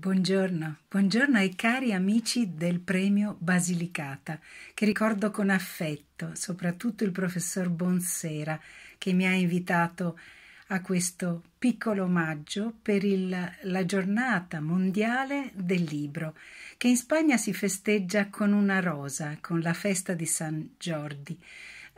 Buongiorno, buongiorno ai cari amici del premio Basilicata, che ricordo con affetto, soprattutto il professor Bonsera, che mi ha invitato a questo piccolo omaggio per il, la giornata mondiale del libro, che in Spagna si festeggia con una rosa, con la festa di San Giordi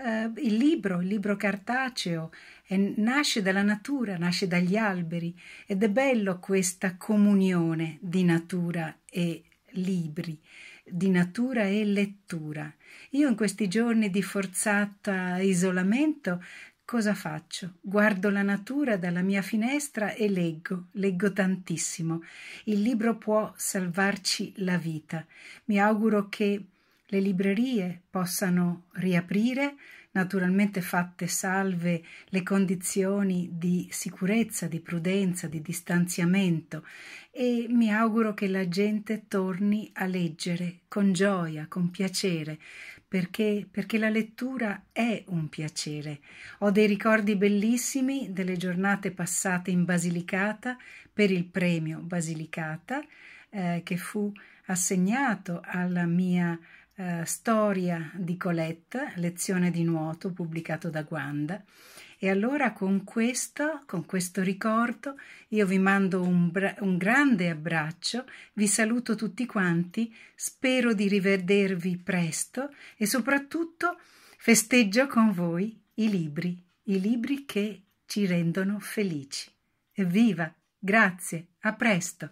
eh, il libro, il libro cartaceo, eh, nasce dalla natura, nasce dagli alberi ed è bello questa comunione di natura e libri, di natura e lettura. Io in questi giorni di forzata isolamento cosa faccio? Guardo la natura dalla mia finestra e leggo, leggo tantissimo. Il libro può salvarci la vita. Mi auguro che le librerie possano riaprire, naturalmente fatte salve le condizioni di sicurezza, di prudenza, di distanziamento e mi auguro che la gente torni a leggere con gioia, con piacere, perché, perché la lettura è un piacere. Ho dei ricordi bellissimi delle giornate passate in Basilicata per il premio Basilicata eh, che fu assegnato alla mia eh, Storia di Colette, lezione di nuoto pubblicato da Guanda. E allora con questo, con questo ricordo, io vi mando un, un grande abbraccio, vi saluto tutti quanti, spero di rivedervi presto e soprattutto festeggio con voi i libri, i libri che ci rendono felici. Evviva! Grazie, a presto!